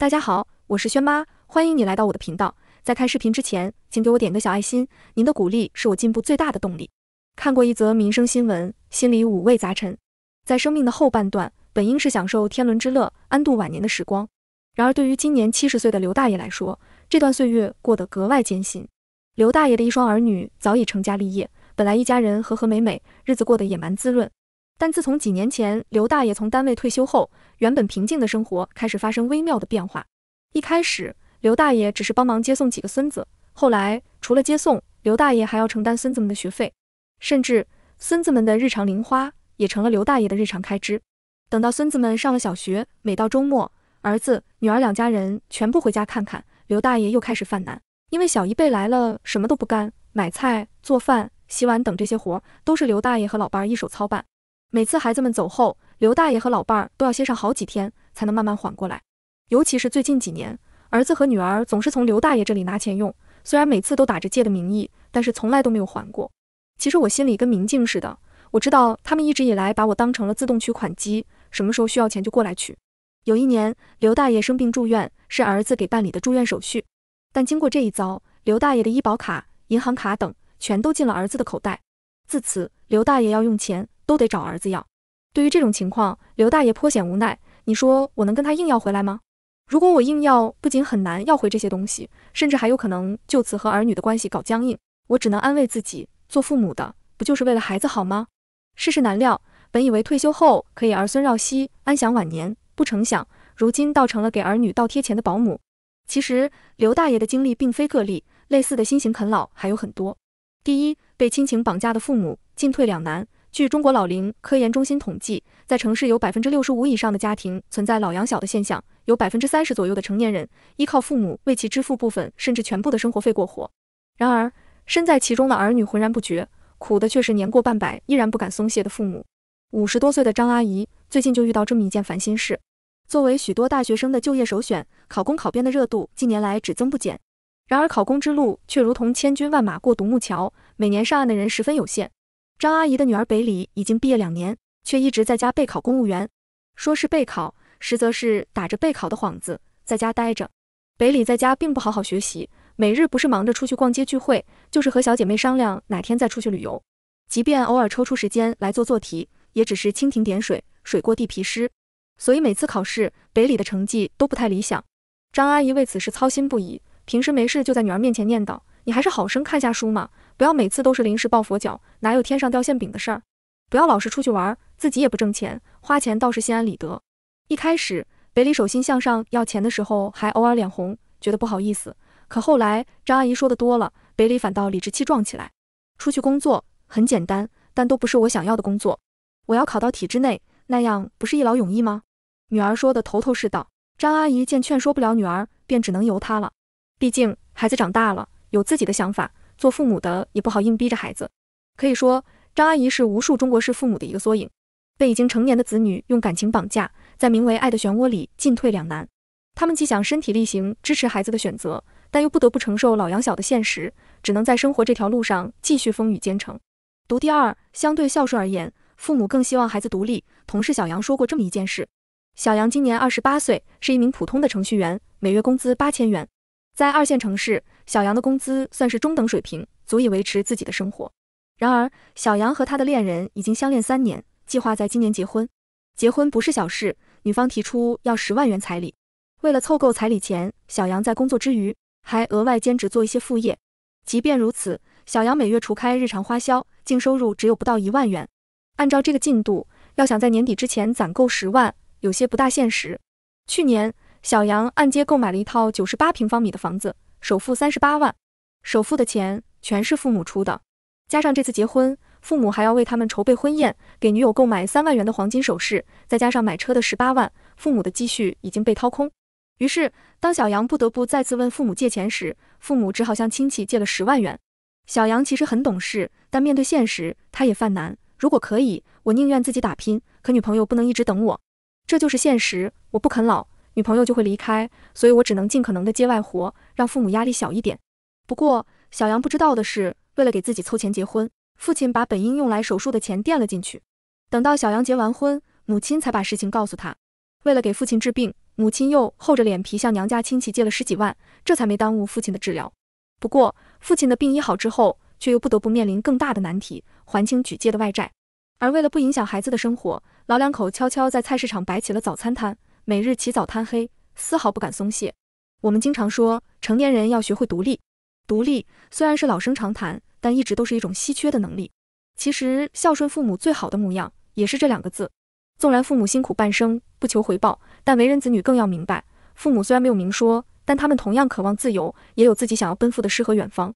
大家好，我是轩妈，欢迎你来到我的频道。在看视频之前，请给我点个小爱心，您的鼓励是我进步最大的动力。看过一则民生新闻，心里五味杂陈。在生命的后半段，本应是享受天伦之乐、安度晚年的时光，然而对于今年七十岁的刘大爷来说，这段岁月过得格外艰辛。刘大爷的一双儿女早已成家立业，本来一家人和和美美，日子过得也蛮滋润。但自从几年前刘大爷从单位退休后，原本平静的生活开始发生微妙的变化。一开始，刘大爷只是帮忙接送几个孙子，后来除了接送，刘大爷还要承担孙子们的学费，甚至孙子们的日常零花也成了刘大爷的日常开支。等到孙子们上了小学，每到周末，儿子、女儿两家人全部回家看看，刘大爷又开始犯难，因为小一辈来了，什么都不干，买菜、做饭、洗碗等这些活都是刘大爷和老伴儿一手操办。每次孩子们走后，刘大爷和老伴儿都要歇上好几天才能慢慢缓过来。尤其是最近几年，儿子和女儿总是从刘大爷这里拿钱用，虽然每次都打着借的名义，但是从来都没有还过。其实我心里跟明镜似的，我知道他们一直以来把我当成了自动取款机，什么时候需要钱就过来取。有一年，刘大爷生病住院，是儿子给办理的住院手续。但经过这一遭，刘大爷的医保卡、银行卡等全都进了儿子的口袋。自此，刘大爷要用钱。都得找儿子要。对于这种情况，刘大爷颇显无奈。你说我能跟他硬要回来吗？如果我硬要，不仅很难要回这些东西，甚至还有可能就此和儿女的关系搞僵硬。我只能安慰自己，做父母的不就是为了孩子好吗？世事难料，本以为退休后可以儿孙绕膝，安享晚年，不成想如今倒成了给儿女倒贴钱的保姆。其实刘大爷的经历并非个例，类似的新型啃老还有很多。第一，被亲情绑架的父母进退两难。据中国老龄科研中心统计，在城市有百分之六十五以上的家庭存在“老养小”的现象，有百分之三十左右的成年人依靠父母为其支付部分甚至全部的生活费过活。然而，身在其中的儿女浑然不觉，苦的却是年过半百依然不敢松懈的父母。五十多岁的张阿姨最近就遇到这么一件烦心事：作为许多大学生的就业首选，考公考编的热度近年来只增不减。然而，考公之路却如同千军万马过独木桥，每年上岸的人十分有限。张阿姨的女儿北里已经毕业两年，却一直在家备考公务员。说是备考，实则是打着备考的幌子在家待着。北里在家并不好好学习，每日不是忙着出去逛街聚会，就是和小姐妹商量哪天再出去旅游。即便偶尔抽出时间来做做题，也只是蜻蜓点水，水过地皮湿。所以每次考试，北里的成绩都不太理想。张阿姨为此事操心不已，平时没事就在女儿面前念叨。你还是好生看下书嘛，不要每次都是临时抱佛脚，哪有天上掉馅饼的事儿？不要老是出去玩，自己也不挣钱，花钱倒是心安理得。一开始北里手心向上要钱的时候，还偶尔脸红，觉得不好意思。可后来张阿姨说的多了，北里反倒理直气壮起来。出去工作很简单，但都不是我想要的工作。我要考到体制内，那样不是一劳永逸吗？女儿说的头头是道。张阿姨见劝说不了女儿，便只能由她了。毕竟孩子长大了。有自己的想法，做父母的也不好硬逼着孩子。可以说，张阿姨是无数中国式父母的一个缩影，被已经成年的子女用感情绑架，在名为爱的漩涡里进退两难。他们既想身体力行支持孩子的选择，但又不得不承受老养小的现实，只能在生活这条路上继续风雨兼程。读第二，相对孝顺而言，父母更希望孩子独立。同事小杨说过这么一件事：小杨今年二十八岁，是一名普通的程序员，每月工资八千元，在二线城市。小杨的工资算是中等水平，足以维持自己的生活。然而，小杨和他的恋人已经相恋三年，计划在今年结婚。结婚不是小事，女方提出要十万元彩礼。为了凑够彩礼钱，小杨在工作之余还额外兼职做一些副业。即便如此，小杨每月除开日常花销，净收入只有不到一万元。按照这个进度，要想在年底之前攒够十万，有些不大现实。去年，小杨按揭购买了一套九十八平方米的房子。首付三十八万，首付的钱全是父母出的，加上这次结婚，父母还要为他们筹备婚宴，给女友购买三万元的黄金首饰，再加上买车的十八万，父母的积蓄已经被掏空。于是，当小杨不得不再次问父母借钱时，父母只好向亲戚借了十万元。小杨其实很懂事，但面对现实，他也犯难。如果可以，我宁愿自己打拼，可女朋友不能一直等我，这就是现实，我不啃老。女朋友就会离开，所以我只能尽可能的接外活，让父母压力小一点。不过小杨不知道的是，为了给自己凑钱结婚，父亲把本应用来手术的钱垫了进去。等到小杨结完婚，母亲才把事情告诉他。为了给父亲治病，母亲又厚着脸皮向娘家亲戚借了十几万，这才没耽误父亲的治疗。不过父亲的病医好之后，却又不得不面临更大的难题，还清举借的外债。而为了不影响孩子的生活，老两口悄悄在菜市场摆起了早餐摊。每日起早贪黑，丝毫不敢松懈。我们经常说，成年人要学会独立。独立虽然是老生常谈，但一直都是一种稀缺的能力。其实，孝顺父母最好的模样也是这两个字。纵然父母辛苦半生，不求回报，但为人子女更要明白，父母虽然没有明说，但他们同样渴望自由，也有自己想要奔赴的诗和远方。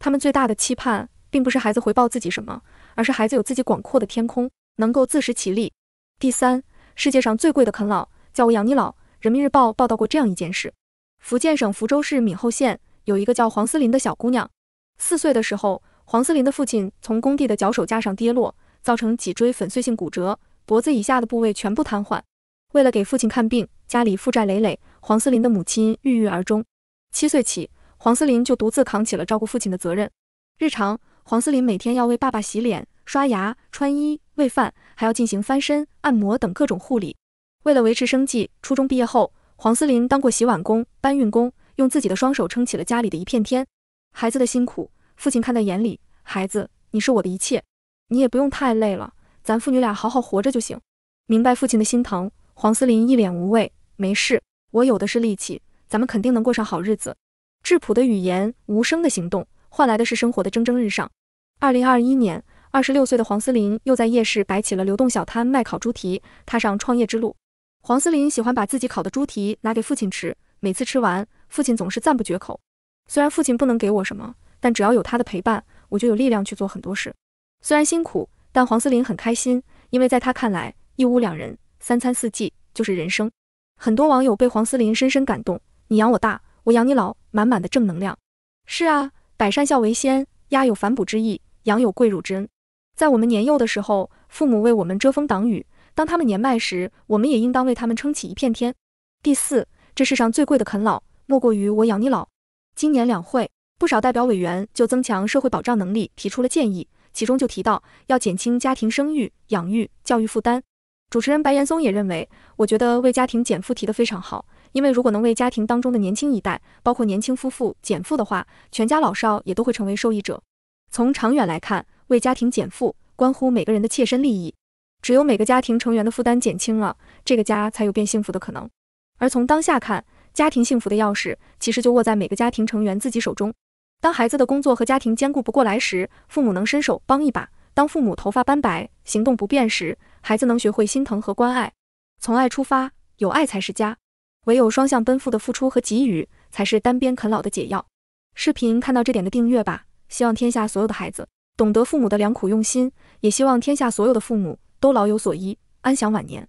他们最大的期盼，并不是孩子回报自己什么，而是孩子有自己广阔的天空，能够自食其力。第三，世界上最贵的啃老。叫我养你老。人民日报报道过这样一件事：福建省福州市闽侯县有一个叫黄思林的小姑娘，四岁的时候，黄思林的父亲从工地的脚手架上跌落，造成脊椎粉碎性骨折，脖子以下的部位全部瘫痪。为了给父亲看病，家里负债累累，黄思林的母亲郁郁而终。七岁起，黄思林就独自扛起了照顾父亲的责任。日常，黄思林每天要为爸爸洗脸、刷牙、穿衣、喂饭，还要进行翻身、按摩等各种护理。为了维持生计，初中毕业后，黄思林当过洗碗工、搬运工，用自己的双手撑起了家里的一片天。孩子的辛苦，父亲看在眼里。孩子，你是我的一切，你也不用太累了，咱父女俩好好活着就行。明白父亲的心疼，黄思林一脸无畏，没事，我有的是力气，咱们肯定能过上好日子。质朴的语言，无声的行动，换来的是生活的蒸蒸日上。二零二一年，二十六岁的黄思林又在夜市摆起了流动小摊，卖烤猪蹄，踏上创业之路。黄思林喜欢把自己烤的猪蹄拿给父亲吃，每次吃完，父亲总是赞不绝口。虽然父亲不能给我什么，但只要有他的陪伴，我就有力量去做很多事。虽然辛苦，但黄思林很开心，因为在他看来，一屋两人，三餐四季就是人生。很多网友被黄思林深深感动。你养我大，我养你老，满满的正能量。是啊，百善孝为先，鸭有反哺之义，羊有跪乳之恩。在我们年幼的时候，父母为我们遮风挡雨。当他们年迈时，我们也应当为他们撑起一片天。第四，这世上最贵的啃老，莫过于我养你老。今年两会，不少代表委员就增强社会保障能力提出了建议，其中就提到要减轻家庭生育、养育、教育负担。主持人白岩松也认为，我觉得为家庭减负提得非常好，因为如果能为家庭当中的年轻一代，包括年轻夫妇减负的话，全家老少也都会成为受益者。从长远来看，为家庭减负关乎每个人的切身利益。只有每个家庭成员的负担减轻了，这个家才有变幸福的可能。而从当下看，家庭幸福的钥匙其实就握在每个家庭成员自己手中。当孩子的工作和家庭兼顾不过来时，父母能伸手帮一把；当父母头发斑白、行动不便时，孩子能学会心疼和关爱。从爱出发，有爱才是家。唯有双向奔赴的付出和给予，才是单边啃老的解药。视频看到这点的订阅吧，希望天下所有的孩子懂得父母的良苦用心，也希望天下所有的父母。都老有所依，安享晚年。